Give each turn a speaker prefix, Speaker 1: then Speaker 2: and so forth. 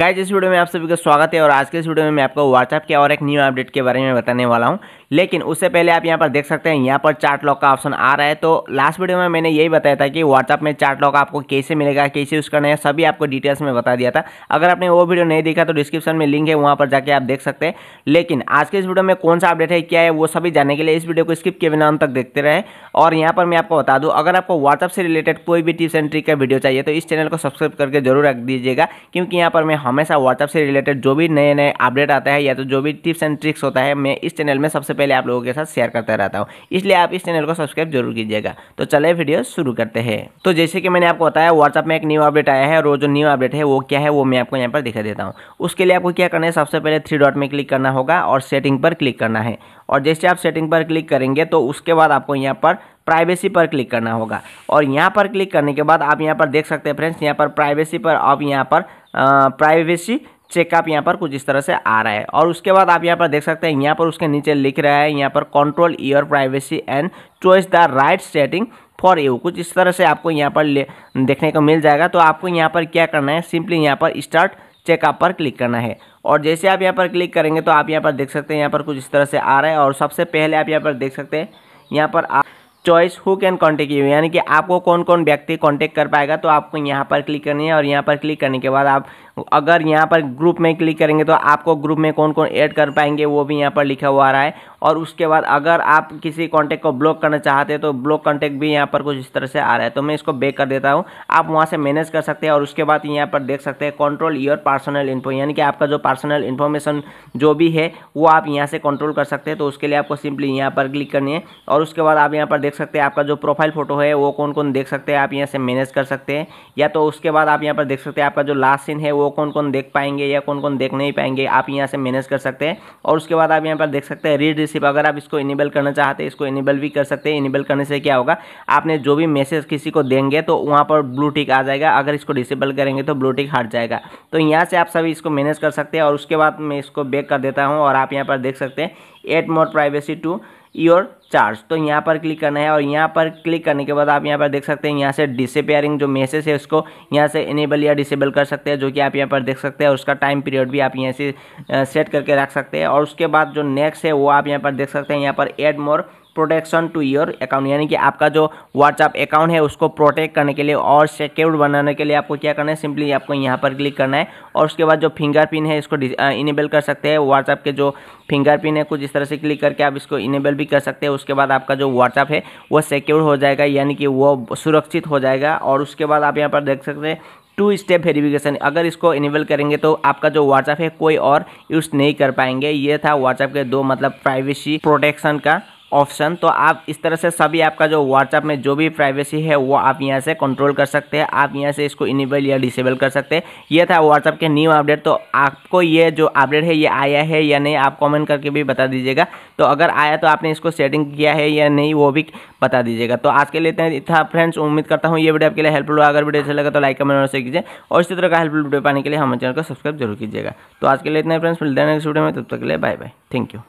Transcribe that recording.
Speaker 1: guys इस video में आप सभी का स्वागत है और आज के इस वीडियो में मैं आपको व्हाट्सएप के और एक न्यू अपडेट के बारे में बताने वाला हूँ लेकिन उससे पहले आप यहाँ पर देख सकते हैं यहाँ पर चार्ट लॉक का ऑप्शन आ रहा है तो लास्ट वीडियो में मैंने यही बताया था कि व्हाट्सअप में चार्ट लॉक आपको कैसे मिलेगा कैसे यूज़ करना है सभी आपको डिटेल्स में बता दिया था अगर आपने वो वीडियो नहीं देखा तो डिस्क्रिप्शन में लिंक है वहाँ पर जाके आप देख सकते हैं लेकिन आज के इस वीडियो में कौन सा अपडेट है क्या है वो सभी जानने के लिए इस वीडियो को स्किप के बिना तक देखते रहे और यहाँ पर मैं आपको बता दूँ अगर आपको व्हाट्सअप से रिलेटेड कोई भी टिप्स एंड ट्रिक का वीडियो चाहिए तो इस चैनल को सब्सक्राइब करके जरूर रख दीजिएगा क्योंकि यहाँ पर मैं हमेशा व्हाट्सअप से रिलेटेड जो भी नए नए अपडेट आता है या तो जो भी टिप्स एंड ट्रिक्स होता है मैं इस चैनल में सबसे पहले आप लोगों के साथ शेयर करता रहता हूँ इसलिए आप इस चैनल को सब्सक्राइब जरूर कीजिएगा तो चले वीडियो शुरू करते हैं तो जैसे कि मैंने आपको बताया व्हाट्सअप में एक न्यू अपडेट आया है और जो न्यू अपडेट है वो क्या है वो मैं आपको यहाँ पर दिखा देता हूँ उसके लिए आपको क्या करना है सबसे पहले थ्री डॉट में क्लिक करना होगा और सेटिंग पर क्लिक करना है और जैसे आप सेटिंग पर क्लिक करेंगे तो उसके बाद आपको यहाँ पर प्राइवेसी पर क्लिक करना होगा और यहाँ पर क्लिक करने के बाद आप यहाँ पर देख सकते हैं फ्रेंड्स यहाँ पर प्राइवेसी पर आप यहाँ पर प्राइवेसी चेकअप यहाँ पर कुछ इस तरह से आ रहा है और उसके बाद आप यहाँ पर देख सकते हैं यहाँ पर उसके नीचे लिख रहा है यहाँ पर control your privacy and choice the right setting for you कुछ इस तरह से आपको यहाँ पर देखने को मिल जाएगा तो आपको यहाँ पर क्या करना है सिंपली यहाँ पर स्टार्ट चेकअप पर क्लिक करना है और जैसे आप यहाँ पर क्लिक करेंगे तो आप यहाँ पर देख सकते हैं यहाँ पर कुछ इस तरह से आ रहा है और सबसे पहले आप यहाँ पर देख सकते हैं यहाँ पर a choice who can contact you यानी कि आपको कौन कौन व्यक्ति कॉन्टेक्ट कर पाएगा तो आपको यहाँ पर क्लिक करनी है और यहाँ पर क्लिक करने के बाद आप अगर यहाँ पर ग्रुप में क्लिक करेंगे तो आपको ग्रुप में कौन कौन ऐड कर पाएंगे वो भी यहाँ पर लिखा हुआ आ रहा है और उसके बाद अगर आप किसी कॉन्टेक्ट को ब्लॉक करना चाहते हैं तो ब्लॉक कॉन्टेक्ट भी यहाँ पर कुछ इस तरह से आ रहा है तो मैं इसको बेक कर देता हूँ आप वहाँ से मैनेज कर सकते हैं और उसके बाद यहाँ पर देख सकते हैं कंट्रोल योर पर्सनल इन्फो यानी कि आपका जो पर्सनल इन्फॉर्मेशन जो भी है वो आप यहाँ से कंट्रोल कर सकते हैं तो उसके लिए आपको सिंपली यहाँ पर क्लिक करनी है और उसके बाद आप यहाँ पर देख देख सकते हैं आपका जो प्रोफाइल फ़ोटो है वो कौन कौन देख सकते हैं आप यहाँ से मैनेज कर सकते हैं या तो उसके बाद आप यहाँ पर देख सकते हैं आपका जो लास्ट सीन है वो कौन कौन देख पाएंगे या कौन कौन देख नहीं पाएंगे आप यहाँ से मैनेज कर सकते हैं और उसके बाद आप यहाँ पर देख सकते हैं रीड रिसिप अगर आप इसको इनेबल करना चाहते हैं इसको इनेबल भी कर सकते हैं इनेबल करने से क्या होगा आपने जो भी मैसेज किसी को देंगे तो वहाँ पर ब्लू टिक आ जाएगा अगर इसको डिसेबल करेंगे तो ब्लू टिक हट जाएगा तो यहाँ से आप सभी इसको मैनेज कर सकते हैं और उसके बाद मैं इसको बैक कर देता हूँ और आप यहाँ पर देख सकते हैं add more privacy to your chats तो यहाँ पर क्लिक करना है और यहाँ पर क्लिक करने के बाद आप यहाँ पर देख सकते हैं यहाँ से डिसपेयरिंग जो मैसेज है उसको यहाँ से इनेबल या डिसेबल कर सकते हैं जो कि आप यहाँ पर देख सकते हैं उसका टाइम पीरियड भी आप यहाँ से सेट करके रख सकते हैं और उसके बाद जो नेक्स्ट है वो आप यहाँ पर देख सकते हैं यहाँ पर add more protection to your account यानी कि आपका जो व्हाट्सअप अकाउंट है उसको प्रोटेक्ट करने के लिए और सिक्योर्ड बनाने के लिए आपको क्या करना है सिंपली आपको यहाँ पर क्लिक करना है और उसके बाद जो फिंगरप्रिंट है इसको इनेबल कर सकते हैं व्हाट्सअप के जो फिंगरप्रिंट है कुछ इस तरह से क्लिक करके आप इसको इनेबल भी कर सकते हैं उसके बाद आपका जो व्हाट्सअप है वो सिक्योर हो जाएगा यानी कि वो सुरक्षित हो जाएगा और उसके बाद आप यहाँ पर देख सकते हैं टू स्टेप वेरिफिकेशन अगर इसको इनेबल करेंगे तो आपका जो व्हाट्सएप है कोई और यूज़ नहीं कर पाएंगे ये था व्हाट्सएप के दो मतलब प्राइवेसी प्रोटेक्शन का ऑप्शन तो आप इस तरह से सभी आपका जो व्हाट्सएप में जो भी प्राइवेसी है वो आप यहाँ से कंट्रोल कर सकते हैं आप यहाँ से इसको इनेबल या डिसेबल कर सकते हैं ये था व्हाट्सएप के न्यू अपडेट तो आपको ये जो अपडेट है ये आया है या नहीं आप कमेंट करके भी बता दीजिएगा तो अगर आया तो आपने इसको सेटिंग किया है या नहीं वो भी बता दीजिएगा तो आज के लिए था फ्रेंड्स उम्मीद करता हूँ ये वीडियो आपके लिए हेल्पफुल हुआ अगर वीडियो अच्छा लगा तो लाइक कमेंट और शेयर कीजिए और इसी तरह का हेल्पफुल वीडियो पाने के लिए हमारे चैनल को सब्सक्राइब जरूर कीजिएगा तो आज के लिए इतना फ्रेंड्स मिलते हैं नेक्स्ट वीडियो में तब तक के लिए बाय बाय थैंक यू